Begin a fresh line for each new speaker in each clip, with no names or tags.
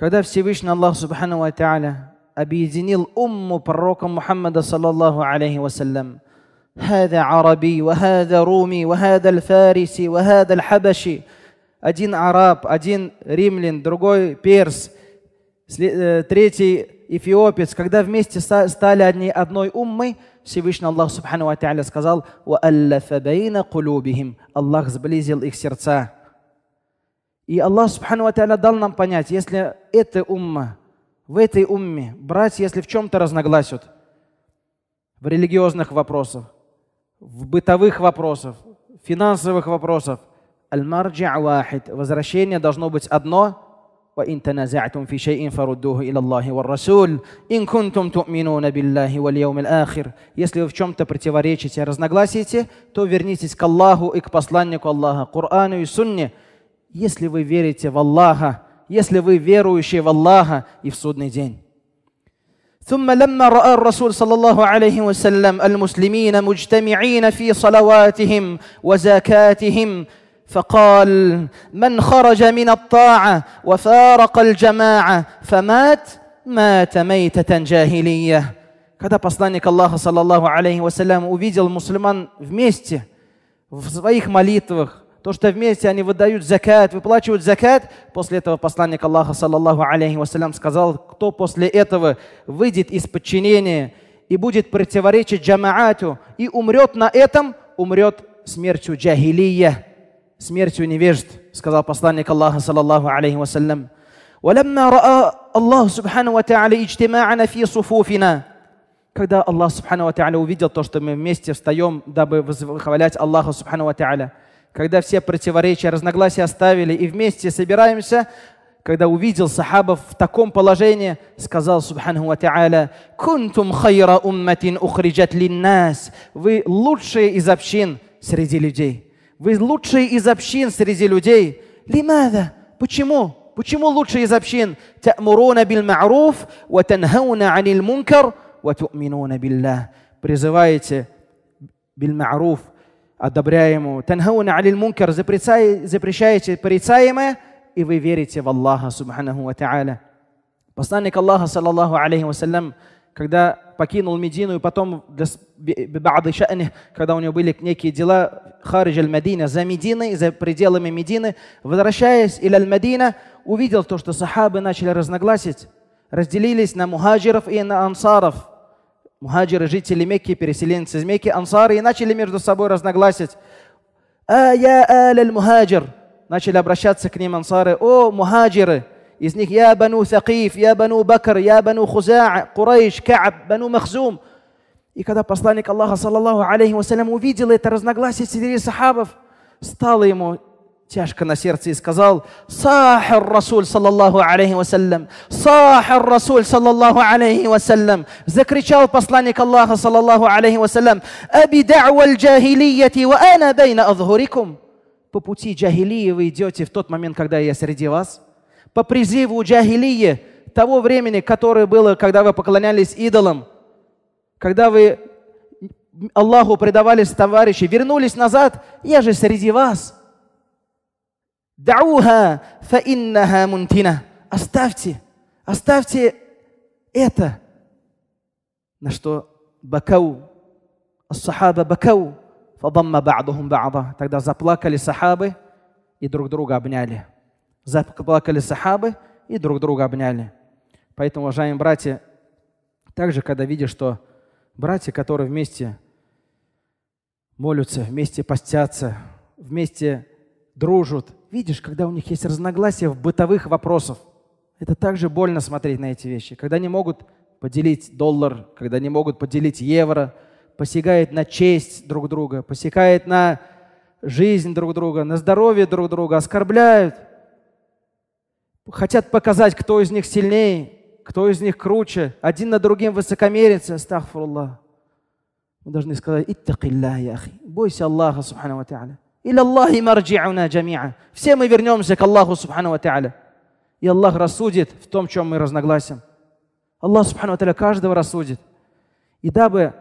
Когда Всевышний Аллах Субхану Ва Та'аля объединил умму пророка Мухаммада саллаллаху алейхи вассалям, هذا عربي وهذا رومي وهذا الفارسي وهذا الحبشي один араб, один римлян, другой перс, третий эфиопец, когда вместе стали одни, одной уммой, Всевышний Аллах Субхану Ва Та'аля сказал, «Ва аллафа бейна кулубихим». Аллах сблизил их сердца. И Аллах Субхану Ва дал нам понять, если эта умма, в этой умме, братья, если в чем-то разногласят, в религиозных вопросах, в бытовых вопросах, финансовых вопросах, аль-марджи возвращение должно быть одно – وإن تنازعتم في شيء فردوه إلى الله والرسول إن كنتم تؤمنون بالله واليوم الآخر Если вы в чем-то противоречите, разногласите, то вернитесь к Аллаху и к посланнику Аллаха, Кор'ану и Сунне – если вы верите в Аллаха, если вы верующие в Аллаха и в судный день. ثم لما راى الرسول صلى الله عليه وسلم المسلمين مجتمعين في صلواتهم وزكاتهم فقال من خرج من الطاعه وفارق الجماعه فمات مات ميته جاهليه Когда посланник Аллаха, صلى الله عليه وسلم увидел мусульман вместе в своих молитвах, то, что вместе они выдают закат, выплачивают закат. После этого посланник Аллаха, саллаллаху алейхи вассалям, сказал, кто после этого выйдет из подчинения и будет противоречить джамаату и умрет на этом, умрет смертью джахилия, смертью невежд, сказал посланник Аллаха, саллаллаху алейхи вассалям. ولما رأى الله سبحانه وتعالى اجتماعنا في صفوفنا когда Аллах Субхану Ва увидел то, что мы вместе встаем, дабы восхвалять Аллаха Субхану Ва когда все противоречия, разногласия оставили и вместе собираемся, когда увидел сахабов в таком положении, сказал, субхану ва та'аля, «Кунтум хайра умматин ухриджат линнас». Вы лучшие из общин среди людей. Вы лучшие из общин среди людей. Лимада? Почему? Почему лучшие из общин? «Та'муруна бил ма'руф, ва танхауна анил мункар, ва ту'минуна биллах». Призываете бил ма'руф – одобряемому. Танхауна алил мункар, запрещаете порицаемое, и вы верите в Аллаха, субханаху ва та'аля. Посланник Аллаха, саллаллаху алейхи вассалям, когда покинул Медину и потом когда у него были некие дела Харидж аль-Мадина за Мединой, за пределами Медины, возвращаясь или аль-Мадина, увидел то, что сахабы начали разногласить, разделились на мухаджиров и на ансаров – мухаджиры, жители Мекки, переселенцы из Мекки, ансары, и начали между собой разногласить. «А я аль мухаджир!» Начали обращаться к ним ансары. «О, мухаджиры!» Из них «Я бану Сакиф», «Я бану Бакр», «Я бану Хузаа», «Курайш», «Кааб», «Бану Махзум». И когда посланник Аллаха, саллаллаху алейхи вассалям, увидел это разногласие среди сахабов, стало ему тяжко на сердце и сказал, «Сахар Расуль, саллаллаху алейхи вассалям! Сахар Расуль, саллаллаху алейхи вассалям!» Закричал посланник Аллаха, саллаллаху алейхи вассалям, «Аби да'валь джахилияти ва ана бейна азгурикум!» По пути джахилии вы идете в тот момент, когда я среди вас. По призыву джахилии того времени, которое было, когда вы поклонялись идолам, когда вы Аллаху предавались товарищи, вернулись назад, я же среди вас – Дауха фаиннаха мунтина. Оставьте, оставьте это. На что бакау, ас-сахаба бакау, фадамма ба'духум ба'да. Тогда заплакали сахабы и друг друга обняли. Заплакали сахабы и друг друга обняли. Поэтому, уважаемые братья, также, когда видишь, что братья, которые вместе молятся, вместе постятся, вместе дружат. Видишь, когда у них есть разногласия в бытовых вопросах, это также больно смотреть на эти вещи. Когда они могут поделить доллар, когда они могут поделить евро, посягает на честь друг друга, посягает на жизнь друг друга, на здоровье друг друга, оскорбляют. Хотят показать, кто из них сильнее, кто из них круче. Один на другим высокомерится. Астахфуруллах. Мы должны сказать, иттакилля, яхи. Бойся Аллаха, субхану ва Иляллахи марджи'уна джами'а. Все мы вернемся к Аллаху Субхану Ва И Аллах рассудит в том, чем мы разногласим. Аллах Субхану Ва каждого рассудит. И дабы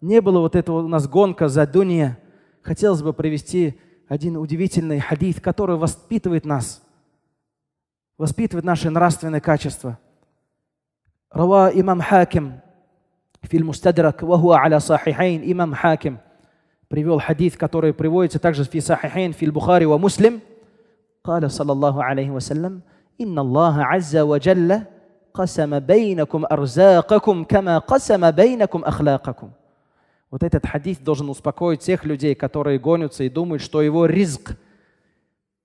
не было вот этого у нас гонка за дунья, хотелось бы привести один удивительный хадит, который воспитывает нас, воспитывает наши нравственные качества. Рава имам Хаким, фильм Мустадрак, вахуа аля сахихайн, имам Хаким, привел хадис, который приводится также в Сахихейн, в Бухари ва Муслим. قال صلى الله عليه وسلم إن الله عز وجل قسم بينكم أرزاقكم كما قسم بينكم أخلاقكم Вот этот хадис должен успокоить тех людей, которые гонятся и думают, что его риск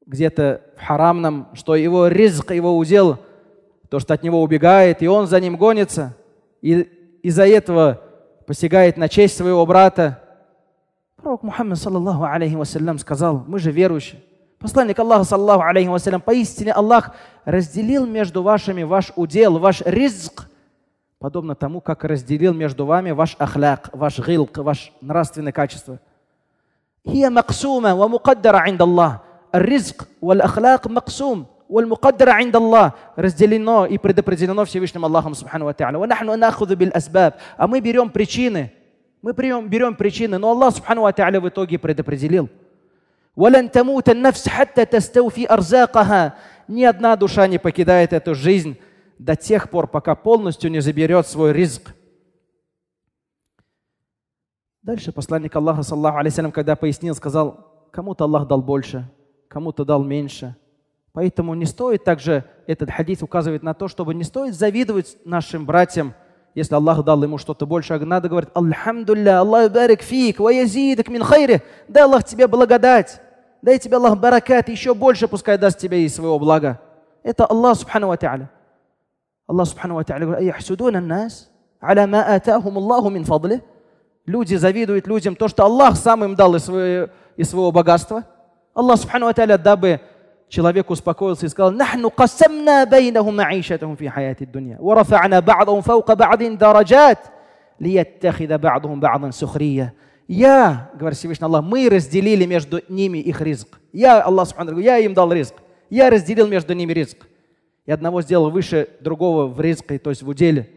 где-то в харамном, что его риск его удел, то, что от него убегает, и он за ним гонится, и из-за этого посягает на честь своего брата, Пророк Мухаммад, саллаллаху алейхи вассалям, сказал, мы же верующие. Посланник Аллаха, саллаллаху алейхи вассалям, поистине Аллах разделил между вашими ваш удел, ваш ризк, подобно тому, как разделил между вами ваш ахляк, ваш гилк, ваш нравственное качество. هي مقسومة ومقدرة عند الله الرزق والأخلاق مقسوم والمقدرة عند الله разделено и предопределено Всевышним Аллахом Субхану Ва Та'аля. ونحن نأخذ بالأسباب. А мы берем причины – мы берем, берем причины, но Аллах Субхану Ата'аля в итоге предопределил. Ни одна душа не покидает эту жизнь до тех пор, пока полностью не заберет свой ризк. Дальше посланник Аллаха, саллаху алейсалям, когда пояснил, сказал, кому-то Аллах дал больше, кому-то дал меньше. Поэтому не стоит также, этот хадис указывает на то, чтобы не стоит завидовать нашим братьям – если Аллах дал ему что-то больше, надо говорит: «Алхамдулля, Аллах барик фик, ва мин хайре». Дай Аллах тебе благодать. Дай тебе Аллах баракат, еще больше пускай даст тебе из своего блага. Это Аллах Субхану Ва Та'аля. Аллах Субхану Ва Та'аля говорит, «Яхсудуна нас, аля ма атахум Аллаху мин фадле». Люди завидуют людям то, что Аллах сам им дал из своего, из своего богатства. Аллах Субхану Ва Та'аля, дабы человек успокоился и сказал, «Нахну касамна бейнахум маишатахум фи хаяти дунья, ва рафа'на ба'дахум фаука ба'дин дараджат, лияттахида ба'дахум ба'дан сухрия». Я, говорит Всевышний Аллах, мы разделили между ними их ризк. Я, Аллах, я им дал ризк. Я разделил между ними ризк. И одного сделал выше другого в ризке, то есть в уделе.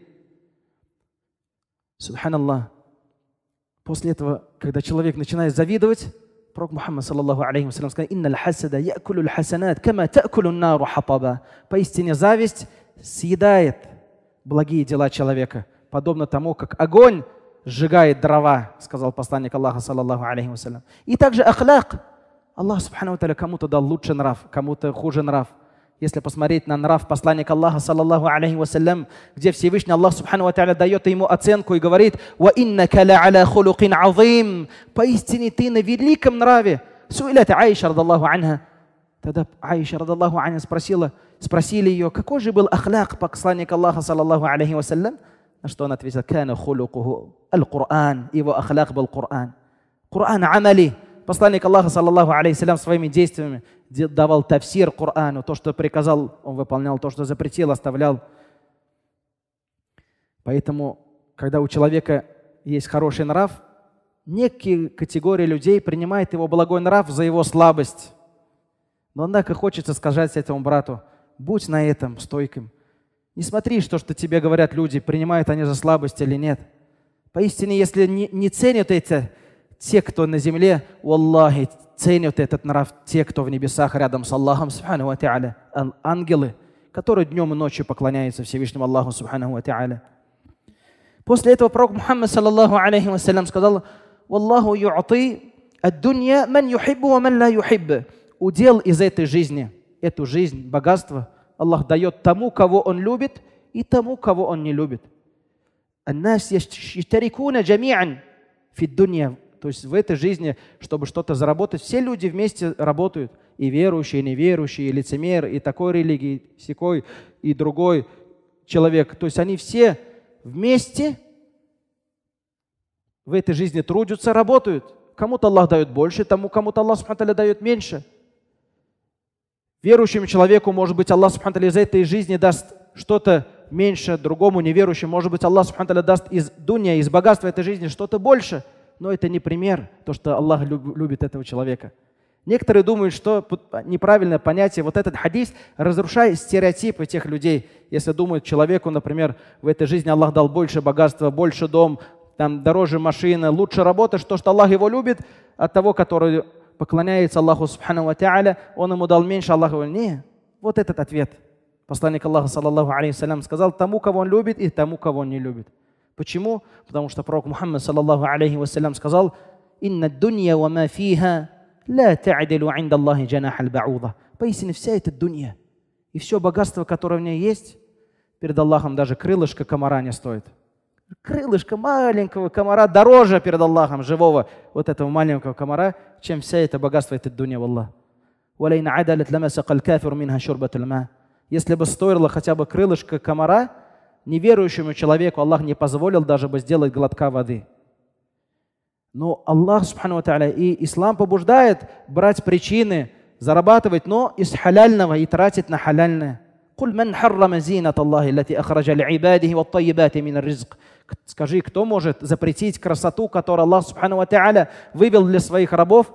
Субхан Аллах. После этого, когда человек начинает завидовать, Пророк Мухаммад, саллаллаху алейхи вассалям, сказал, «Инна хасада якулю хасанат, кама та'кулю нару хатаба». Поистине зависть съедает благие дела человека, подобно тому, как огонь сжигает дрова, сказал посланник Аллаха, саллаллаху алейхи вассалям. И также ахляк. Аллах, субхану кому-то дал лучший нрав, кому-то хуже нрав – Если посмотреть на нрав посланника Аллаха, саллаллаху алейхи вассалям, где Всевышний Аллах, субхану ва дает ему оценку и говорит, «Ва инна каля аля хулукин азим». Поистине ты на великом нраве. Суилят Аиша, радаллаху анха. Тогда Аиша, радаллаху анха, спросила, спросили ее, какой же был ахляк посланника Аллаха, саллаллаху алейхи вассалям? На что он ответил, «Кана хулукуху аль-Кур'ан». Его ахляк был Кур'ан. Кур'ан амали. Посланник Аллаха, саллаллаху алейхи вассалям, своими действиями давал тавсир Корану, то, что приказал, он выполнял, то, что запретил, оставлял. Поэтому, когда у человека есть хороший нрав, некие категории людей принимают его благой нрав за его слабость. Но однако хочется сказать этому брату, будь на этом стойким. Не смотри, что, что тебе говорят люди, принимают они за слабость или нет. Поистине, если не, не ценят эти те, кто на земле, Аллахи, ценят этот нрав те, кто в небесах рядом с Аллахом, субхану ва та'аля, ангелы, которые днем и ночью поклоняются Всевышнему Аллаху, субхану ва та'аля. После этого пророк Мухаммад, саллаллаху алейхи вассалям, сказал, «Валлаху ю'ати ад-дунья ман юхиббу ва ман ла юхибб». Удел из этой жизни, эту жизнь, богатство, Аллах дает тому, кого Он любит, и тому, кого Он не любит. الناس يشتركون جميعا في الدنيا то есть в этой жизни, чтобы что-то заработать, все люди вместе работают. И верующие, и неверующие, и лицемер, и такой религии, и секой, и другой человек. То есть они все вместе в этой жизни трудятся, работают. Кому-то Аллах дает больше, тому кому-то Аллах Субхану дает меньше. Верующему человеку, может быть, Аллах Субхану из этой жизни даст что-то меньше, другому неверующему, может быть, Аллах Субхану даст из дуния, из богатства этой жизни что-то больше – но это не пример, то, что Аллах любит этого человека. Некоторые думают, что неправильное понятие, вот этот хадис разрушает стереотипы тех людей. Если думают человеку, например, в этой жизни Аллах дал больше богатства, больше дом, там дороже машина, лучше работа, что, что Аллах его любит, от того, который поклоняется Аллаху Субхану Ва он ему дал меньше, Аллах его не. Вот этот ответ. Посланник Аллаха, саллаллаху алейхи сказал тому, кого он любит, и тому, кого он не любит. Почему? Потому что пророк Мухаммад, саллаллаху алейхи вассалям, сказал, «Инна дунья ва ма фиха ла та'дилу инда Аллахи джанах аль-бауда». Поистине вся эта дунья и все богатство, которое в ней есть, перед Аллахом даже крылышко комара не стоит. Крылышко маленького комара дороже перед Аллахом живого вот этого маленького комара, чем вся это богатство этой дунья в Аллах. «Валейн адалит ламасакал кафир минха шурбатуль Если бы стоило хотя бы крылышко комара – неверующему человеку Аллах не позволил даже бы сделать глотка воды. Но Аллах, субхану и ислам побуждает брать причины, зарабатывать, но из халяльного и тратить на халяльное. قل من حرم زينة الله التي أخرج لعباده والطيبات من الرزق Скажи, кто может запретить красоту, которую Аллах Субхану Та'аля вывел для своих рабов?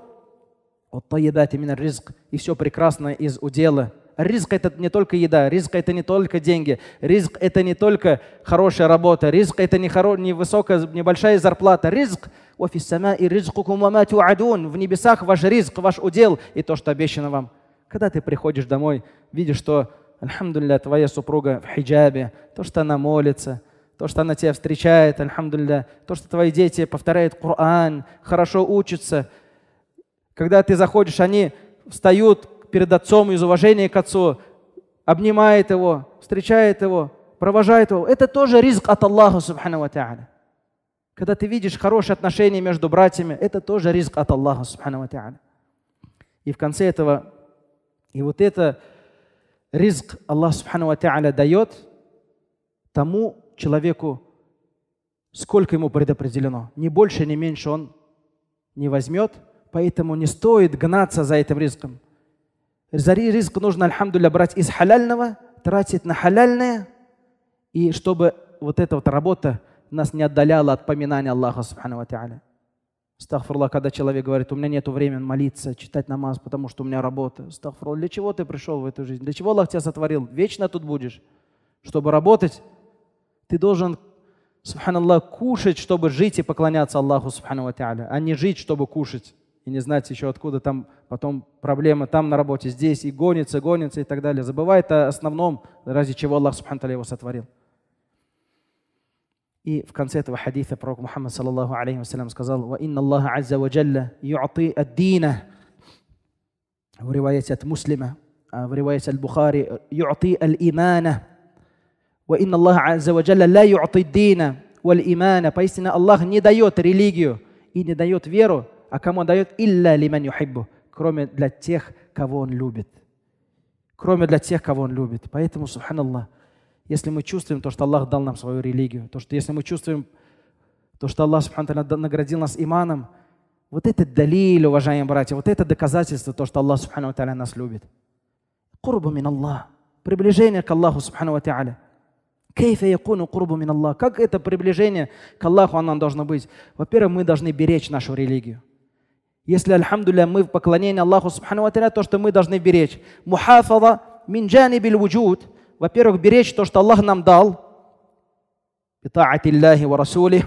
Вот и все прекрасное из удела. Риск – это не только еда, риск – это не только деньги, риск – это не только хорошая работа, риск – это не, хоро... не высокая, небольшая зарплата, риск – и в небесах ваш риск, ваш удел и то, что обещано вам. Когда ты приходишь домой, видишь, что, альхамдулля, твоя супруга в хиджабе, то, что она молится – то, что она тебя встречает, альхамдулля, то, что твои дети повторяют Коран, хорошо учатся. Когда ты заходишь, они встают перед отцом из уважения к отцу, обнимает его, встречает его, провожает его. Это тоже риск от Аллаха, субхану ва Когда ты видишь хорошие отношения между братьями, это тоже риск от Аллаха, субхану ва И в конце этого, и вот это риск Аллах, субхану ва дает тому человеку, сколько ему предопределено. Ни больше, ни меньше он не возьмет, поэтому не стоит гнаться за этим риском. Зари риск нужно, альхамдуля, брать из халяльного, тратить на халяльное, и чтобы вот эта вот работа нас не отдаляла от поминания Аллаха Субхану Тааля. когда человек говорит, у меня нет времени молиться, читать намаз, потому что у меня работа. Стахфурла, для чего ты пришел в эту жизнь? Для чего Аллах тебя сотворил? Вечно тут будешь. Чтобы работать, ты должен, субханаллах, кушать, чтобы жить и поклоняться Аллаху, субхану а не жить, чтобы кушать и не знать еще откуда там потом проблемы, там на работе, здесь, и гонится, гонится и так далее. Забывает о основном, ради чего Аллах Субхану его сотворил. И в конце этого хадиса пророк Мухаммад, саллаллаху алейхи вассалям, сказал, «Ва инна Аллаха азза ва джалля юати ад-дина» в риваяте от Муслима, а в риваяте аль-Бухари, «юати аль-имана» «Ва инна Аллаха азза ва джалля ла юати ад-дина» «Валь имана» Поистине Аллах не дает религию и не дает веру, а кому он дает? Илля лиман юхиббу, кроме для тех, кого он любит. Кроме для тех, кого он любит. Поэтому, субханаллах, если мы чувствуем то, что Аллах дал нам свою религию, то, что если мы чувствуем то, что Аллах субхану наградил нас иманом, вот это далиль, уважаемые братья, вот это доказательство, то, что Аллах субхану нас любит. Курбу мин Аллах. Приближение к Аллаху субхану ва та'аля. Кейфа якуну курбу мин Аллах. Как это приближение к Аллаху оно должно быть? Во-первых, мы должны беречь нашу религию. Если, альхамдуля, мы в поклонении Аллаху Субхану Аталя, то, что мы должны беречь. Мухафада минджани биль вуджуд. Во-первых, беречь то, что Аллах нам дал. Итаатилляхи ва расулих.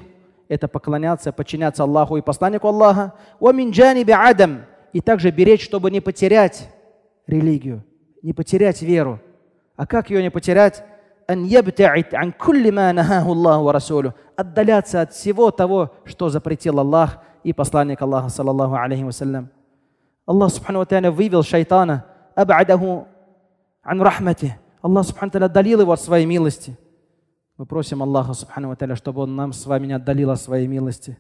Это поклоняться, подчиняться Аллаху и посланнику Аллаха. Ва минджани би адам. И также беречь, чтобы не потерять религию, не потерять веру. А как ее не потерять? Отдаляться от всего того, что запретил Аллах и посланник Аллаха, саллаллаху алейхи вассалям. Аллах, субхану ва вывел шайтана, абадаху ан рахмати. Аллах, субхану ва отдалил его от своей милости. Мы просим Аллаха, субхану ва чтобы он нам с вами не отдалил от своей милости.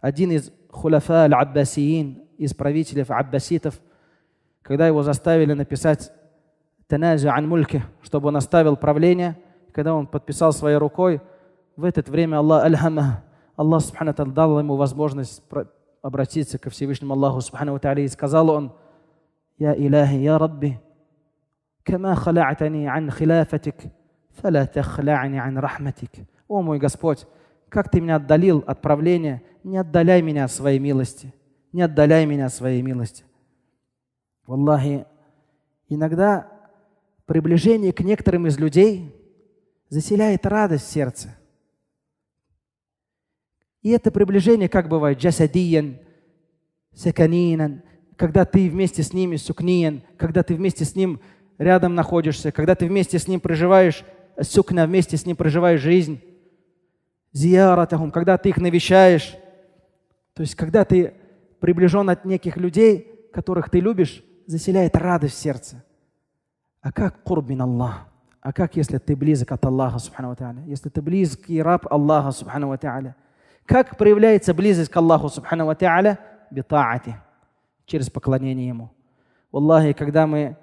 Один из хуляфа аль-аббасиин, из правителей аббаситов, когда его заставили написать «Таназу ан мульки», чтобы он оставил правление, когда он подписал своей рукой, в это время Аллах аль Аллах Субхану дал ему возможность обратиться ко Всевышнему Аллаху Субхану и сказал он, «Я Илахи, я Рабби, кама халя'тани ан хилафатик, фаля тахля'ни ан рахматик». «О мой Господь, как ты меня отдалил от правления, не отдаляй меня от своей милости, не отдаляй меня от своей милости». Аллахи, иногда приближение к некоторым из людей заселяет радость в сердце – и это приближение, как бывает, Джасадиен, Секаниен, когда ты вместе с ними Сукниен, когда ты вместе с ним рядом находишься, когда ты вместе с ним проживаешь э, сукна, вместе с ним проживаешь жизнь, зияратахум, когда ты их навещаешь, то есть когда ты приближен от неких людей, которых ты любишь, заселяет радость в сердце. А как курбин Аллах? А как если ты близок от Аллаха, если ты близкий раб Аллаха, субхану ва как проявляется близость к Аллаху Субхану Та'аля? Битаати. Через поклонение Ему. Аллахе, когда мы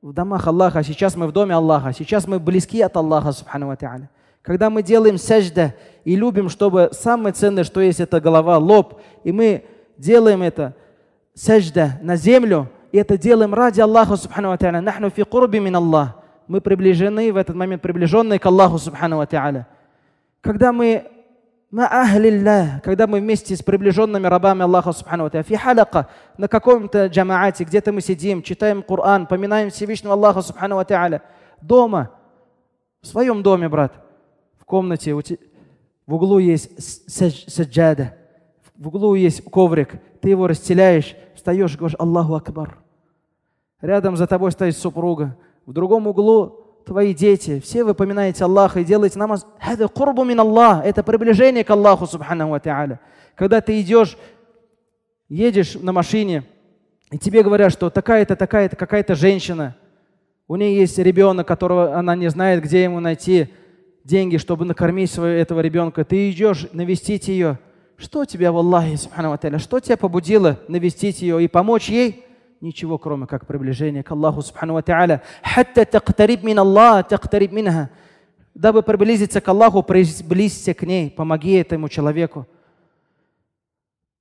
в домах Аллаха, сейчас мы в доме Аллаха, сейчас мы близки от Аллаха Субхану Та'аля. Когда мы делаем сажда и любим, чтобы самое ценное, что есть, это голова, лоб, и мы делаем это, сажда на землю, и это делаем ради Аллаха Субхану Та'аля. Нахну фи курби мин Аллах. Мы приближены в этот момент, приближенные к Аллаху Субхану Та'аля. Когда мы когда мы вместе с приближенными рабами Аллаха Субхану фи халака, на каком-то джамаате, где-то мы сидим, читаем Коран, поминаем Всевышнего Аллаха Субхану дома, в своем доме, брат, в комнате, в углу есть саджада, в углу есть коврик, ты его расстеляешь, встаешь, говоришь Аллаху Акбар. Рядом за тобой стоит супруга, в другом углу твои дети, все вы поминаете Аллаха и делаете намаз. Это курбу мин Аллах, это приближение к Аллаху, субханаху ва та'аля. Когда ты идешь, едешь на машине, и тебе говорят, что такая-то, такая-то, какая-то женщина, у нее есть ребенок, которого она не знает, где ему найти деньги, чтобы накормить своего, этого ребенка. Ты идешь навестить ее. Что тебя, в Аллахе, субхану ва что тебя побудило навестить ее и помочь ей? ничего, кроме как приближения к Аллаху Субхану Ва Хатта тактариб мин Аллах, тактариб минха. Дабы приблизиться к Аллаху, приблизься к ней, помоги этому человеку.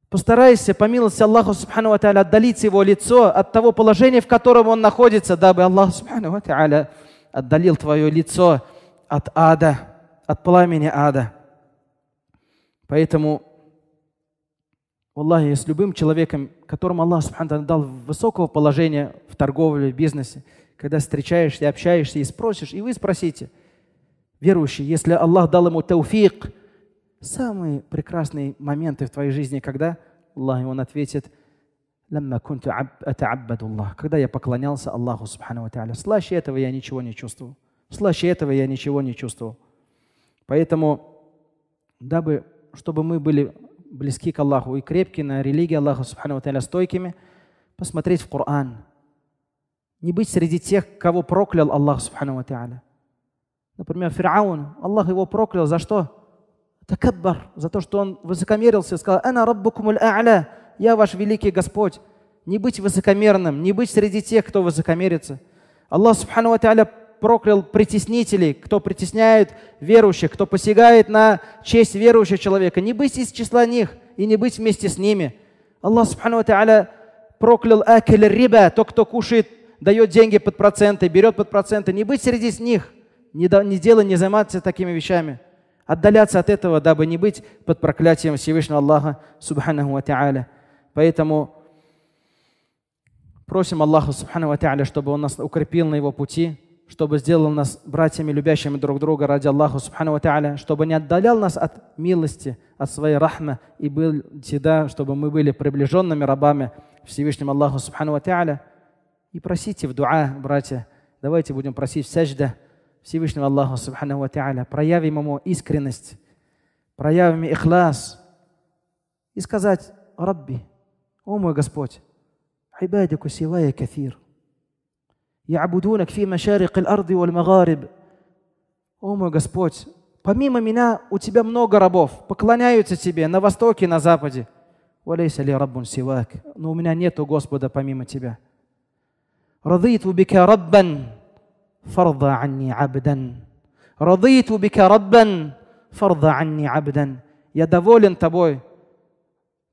Постарайся, по милости Аллаха Субхану Ва отдалить его лицо от того положения, в котором он находится, дабы Аллах Субхану Ва отдалил твое лицо от ада, от пламени ада. Поэтому Аллах, я с любым человеком, которому Аллах Субхану дал высокого положения в торговле, в бизнесе, когда встречаешься, общаешься и спросишь, и вы спросите, верующий, если Аллах дал ему тауфик, самые прекрасные моменты в твоей жизни, когда Аллах он ответит, когда я поклонялся Аллаху Субхану Тааля. Слаще этого я ничего не чувствовал. Слаще этого я ничего не чувствовал. Поэтому, дабы, чтобы мы были близки к Аллаху и крепки на религии Аллаха, субхану тайля, стойкими, посмотреть в Коран. Не быть среди тех, кого проклял Аллах, субхану тайля. Например, Фираун, Аллах его проклял за что? Такаббар, за то, что он высокомерился сказал, «Ана раббукум а'ля, я ваш великий Господь». Не быть высокомерным, не быть среди тех, кто высокомерится. Аллах, субхану тайля, проклял притеснителей, кто притесняет верующих, кто посягает на честь верующего человека. Не быть из числа них и не быть вместе с ними. Аллах Субхану Тааля проклял акель риба, то, кто кушает, дает деньги под проценты, берет под проценты. Не быть среди них, не, до, не делай, не заниматься такими вещами. Отдаляться от этого, дабы не быть под проклятием Всевышнего Аллаха Субхану Тааля. Поэтому просим Аллаха Субхану Тааля, чтобы Он нас укрепил на Его пути, чтобы сделал нас братьями, любящими друг друга ради Аллаха, субхану тааля, чтобы не отдалял нас от милости, от своей рахмы, и был всегда, чтобы мы были приближенными рабами Всевышнему Аллаху, субхану тааля. И просите в дуа, братья, давайте будем просить в сажда Всевышнего Аллаха, субхану тааля, проявим ему искренность, проявим ихлас, и сказать, «Рабби, о мой Господь, عبادك سواي كثير يعبدونك في مشارق الأرض والمغارب О мой Господь, помимо меня у Тебя много рабов, поклоняются Тебе на востоке, на западе. وليس لي رب سواك но у меня нету Господа помимо Тебя. رضيت بك ربا فرض عني عبدا رضيت بك ربا فرض عني عبدا Я доволен Тобой,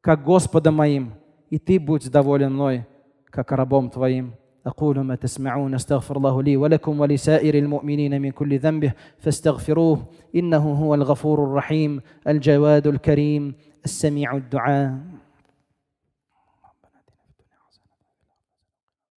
как Господом моим, и Ты будь доволен мной, как рабом Твоим. أقول ما تسمعون استغفر الله لي ولكم ولسائر المؤمنين من كل ذنبه فاستغفروه إنه هو الغفور الرحيم الجواد الكريم السميع الدعاء